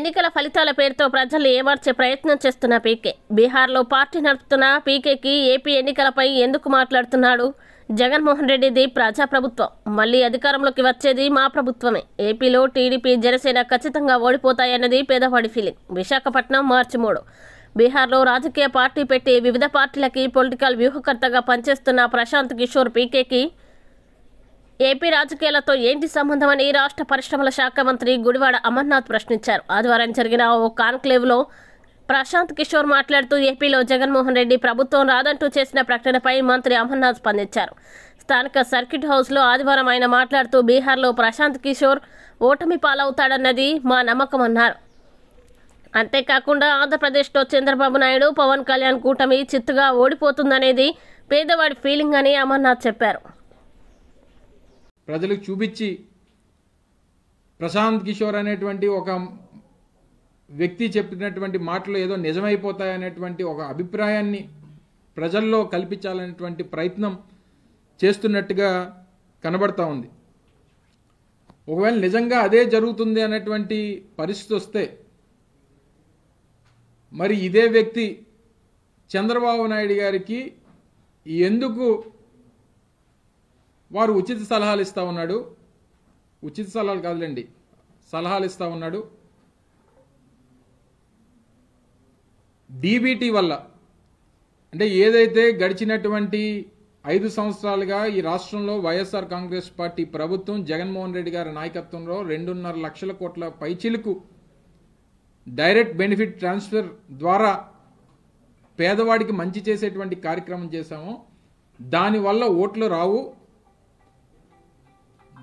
ఎన్నికల ఫలితాల పేరుతో ప్రజలు ఏమార్చే ప్రయత్నం చేస్తున్న పీకే బీహార్లో పార్టీ నడుపుతున్న పీకేకి ఏపీ ఎన్నికలపై ఎందుకు మాట్లాడుతున్నాడు జగన్మోహన్ రెడ్డిది ప్రజాప్రభుత్వం మళ్ళీ అధికారంలోకి వచ్చేది మా ప్రభుత్వమే ఏపీలో టీడీపీ జనసేన ఖచ్చితంగా ఓడిపోతాయన్నది పేదవాడి ఫీలింగ్ విశాఖపట్నం మార్చి మూడు బీహార్లో రాజకీయ పార్టీ పెట్టి వివిధ పార్టీలకి పొలిటికల్ వ్యూహకర్తగా పనిచేస్తున్న ప్రశాంత్ కిషోర్ పీకేకి ఏపీ రాజకీయాలతో ఏంటి సంబంధమని రాష్ట్ర పరిశ్రమల శాఖ మంత్రి గుడివాడ అమర్నాథ్ ప్రశ్నించారు ఆదివారం జరిగిన ఓ కాన్క్లేవ్లో ప్రశాంత్ కిషోర్ మాట్లాడుతూ ఏపీలో జగన్మోహన్ రెడ్డి ప్రభుత్వం రాదంటూ చేసిన ప్రకటనపై మంత్రి అమర్నాథ్ స్పందించారు స్థానిక సర్కిట్ హౌస్లో ఆదివారం ఆయన మాట్లాడుతూ బీహార్లో ప్రశాంత్ కిషోర్ ఓటమి పాలవుతాడన్నది మా నమ్మకం అన్నారు అంతేకాకుండా ఆంధ్రప్రదేశ్లో చంద్రబాబు నాయుడు పవన్ కళ్యాణ్ కూటమి చిత్తుగా ఓడిపోతుందనేది పేదవాడి ఫీలింగ్ అని అమర్నాథ్ చెప్పారు ప్రజలకు చూపించి ప్రశాంత్ కిషోర్ అనేటువంటి ఒక వ్యక్తి చెప్పినటువంటి మాటలు ఏదో నిజమైపోతాయనేటువంటి ఒక అభిప్రాయాన్ని ప్రజల్లో కల్పించాలనేటువంటి ప్రయత్నం చేస్తున్నట్టుగా కనబడతా ఉంది ఒకవేళ నిజంగా అదే జరుగుతుంది అనేటువంటి పరిస్థితి వస్తే మరి ఇదే వ్యక్తి చంద్రబాబు నాయుడు గారికి ఎందుకు వారు ఉచిత సలహాలు ఇస్తూ ఉన్నాడు ఉచిత సలహాలు కాదులేండి సలహాలు ఇస్తూ ఉన్నాడు డీబీటీ వల్ల అంటే ఏదైతే గడిచినటువంటి ఐదు సంవత్సరాలుగా ఈ రాష్ట్రంలో వైఎస్ఆర్ కాంగ్రెస్ పార్టీ ప్రభుత్వం జగన్మోహన్ రెడ్డి గారి నాయకత్వంలో రెండున్నర లక్షల కోట్ల పైచిలుకు డైరెక్ట్ బెనిఫిట్ ట్రాన్స్ఫర్ ద్వారా పేదవాడికి మంచి చేసేటువంటి కార్యక్రమం చేశాము దానివల్ల ఓట్లు రావు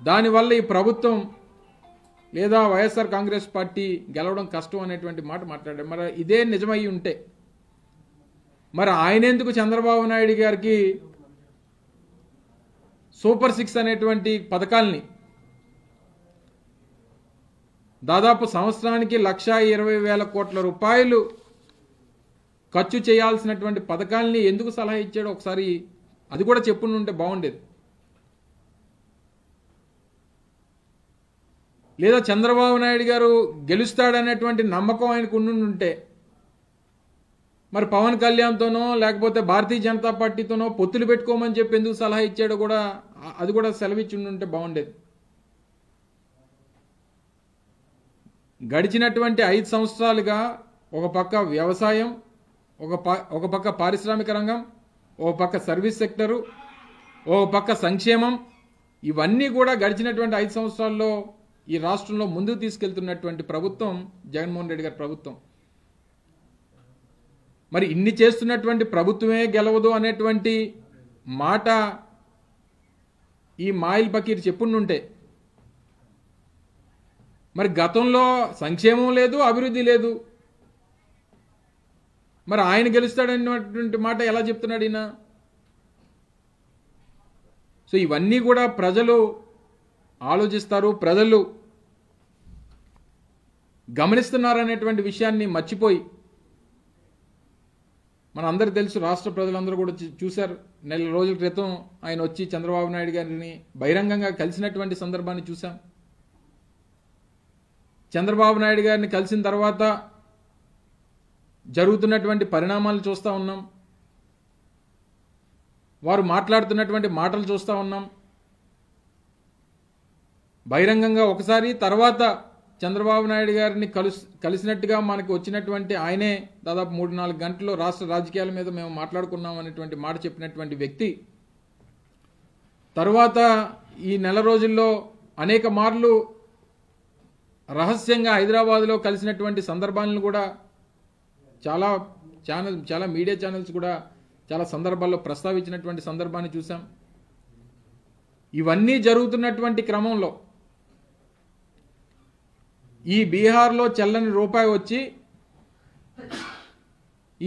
దానివల్ల ఈ ప్రభుత్వం లేదా వైఎస్ఆర్ కాంగ్రెస్ పార్టీ గెలవడం కష్టం అనేటువంటి మాట మాట్లాడారు మరి ఇదే నిజమై ఉంటే మరి ఆయన ఎందుకు చంద్రబాబు నాయుడు గారికి సూపర్ సిక్స్ అనేటువంటి పథకాల్ని దాదాపు సంవత్సరానికి లక్షా ఇరవై వేల కోట్ల రూపాయలు ఖర్చు చేయాల్సినటువంటి పథకాల్ని ఎందుకు సలహా ఇచ్చాడో ఒకసారి అది కూడా చెప్పుంటే బాగుండేది లేదా చంద్రబాబు నాయుడు గారు గెలుస్తాడనేటువంటి నమ్మకం ఆయనకు ఉండుంటే మరి పవన్ కళ్యాణ్తోనో లేకపోతే భారతీయ జనతా పార్టీతోనో పొత్తులు పెట్టుకోమని చెప్పి ఎందుకు సలహా ఇచ్చాడో కూడా అది కూడా ఉండుంటే బాగుండేది గడిచినటువంటి ఐదు సంవత్సరాలుగా ఒక పక్క వ్యవసాయం ఒక ప ఒక పక్క పారిశ్రామిక రంగం ఒక పక్క సర్వీస్ సెక్టరు ఒక పక్క సంక్షేమం ఇవన్నీ కూడా గడిచినటువంటి ఐదు సంవత్సరాల్లో ఈ రాష్ట్రంలో ముందుకు తీసుకెళ్తున్నటువంటి ప్రభుత్వం జగన్మోహన్ రెడ్డి గారి ప్రభుత్వం మరి ఇన్ని చేస్తున్నటువంటి ప్రభుత్వమే గెలవదు అనేటువంటి మాట ఈ మాయిల్ బకీర్ చెప్పుండుంటే మరి గతంలో సంక్షేమం లేదు అభివృద్ధి లేదు మరి ఆయన గెలుస్తాడన్నటువంటి మాట ఎలా చెప్తున్నాడు ఈయన సో ఇవన్నీ కూడా ప్రజలు ఆలోచిస్తారు ప్రజలు గమనిస్తున్నారనేటువంటి విషయాన్ని మర్చిపోయి మన అందరు తెలుసు రాష్ట్ర ప్రజలందరూ కూడా చూశారు నెల రోజుల క్రితం ఆయన వచ్చి చంద్రబాబు నాయుడు గారిని బహిరంగంగా కలిసినటువంటి సందర్భాన్ని చూశాం చంద్రబాబు నాయుడు గారిని కలిసిన తర్వాత జరుగుతున్నటువంటి పరిణామాలు చూస్తూ ఉన్నాం వారు మాట్లాడుతున్నటువంటి మాటలు చూస్తూ ఉన్నాం బహిరంగంగా ఒకసారి తర్వాత చంద్రబాబు నాయుడు గారిని కలుసు కలిసినట్టుగా మనకు వచ్చినటువంటి ఆయనే దాదాపు మూడు నాలుగు గంటల్లో రాష్ట్ర రాజకీయాల మీద మేము మాట్లాడుకున్నాం అనేటువంటి మాట చెప్పినటువంటి వ్యక్తి తరువాత ఈ నెల రోజుల్లో అనేక మార్లు రహస్యంగా హైదరాబాద్లో కలిసినటువంటి సందర్భాలను కూడా చాలా ఛానల్ చాలా మీడియా ఛానల్స్ కూడా చాలా సందర్భాల్లో ప్రస్తావించినటువంటి సందర్భాన్ని చూసాం ఇవన్నీ జరుగుతున్నటువంటి క్రమంలో ఈ బీహార్లో చల్లని రూపాయి వచ్చి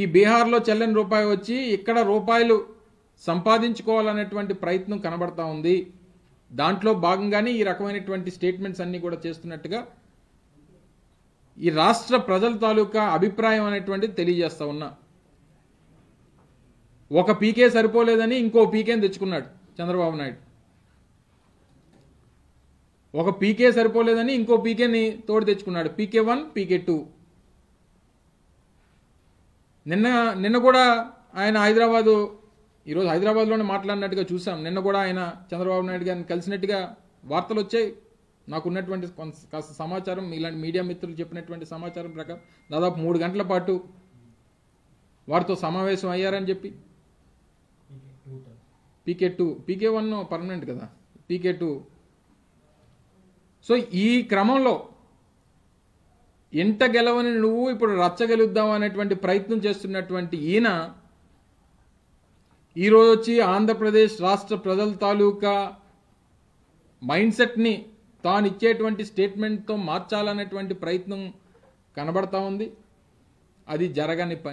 ఈ బీహార్లో చెల్లని రూపాయి వచ్చి ఇక్కడ రూపాయలు సంపాదించుకోవాలనేటువంటి ప్రయత్నం కనబడతా ఉంది దాంట్లో భాగంగానే ఈ రకమైనటువంటి స్టేట్మెంట్స్ అన్నీ కూడా చేస్తున్నట్టుగా ఈ రాష్ట్ర ప్రజల తాలూకా అభిప్రాయం అనేటువంటిది తెలియజేస్తా ఉన్నా ఒక పీకే సరిపోలేదని ఇంకో పీకేని తెచ్చుకున్నాడు చంద్రబాబు నాయుడు ఒక పీకే సరిపోలేదని ఇంకో పీకేని తోడు తెచ్చుకున్నాడు పీకే వన్ పీకే టూ నిన్న నిన్న కూడా ఆయన హైదరాబాదు ఈరోజు హైదరాబాద్లోనే మాట్లాడినట్టుగా చూసాం నిన్న కూడా ఆయన చంద్రబాబు నాయుడు గారిని కలిసినట్టుగా వార్తలు వచ్చాయి నాకున్నటువంటి కాస్త సమాచారం ఇలాంటి మీడియా మిత్రులు చెప్పినటువంటి సమాచారం ప్రకారం దాదాపు మూడు గంటల పాటు వారితో సమావేశం అయ్యారని చెప్పి PK two PK one permanent కదా పీకే టూ సో ఈ క్రమంలో ఎంత గెలవని నువ్వు ఇప్పుడు రచ్చగలుద్దాం అనేటువంటి ప్రయత్నం చేస్తున్నటువంటి ఈయన ఈరోజు వచ్చి ఆంధ్రప్రదేశ్ రాష్ట్ర ప్రజల తాలూకా మైండ్ సెట్ని తాను ఇచ్చేటువంటి స్టేట్మెంట్తో మార్చాలనేటువంటి ప్రయత్నం కనబడతా ఉంది అది జరగని పని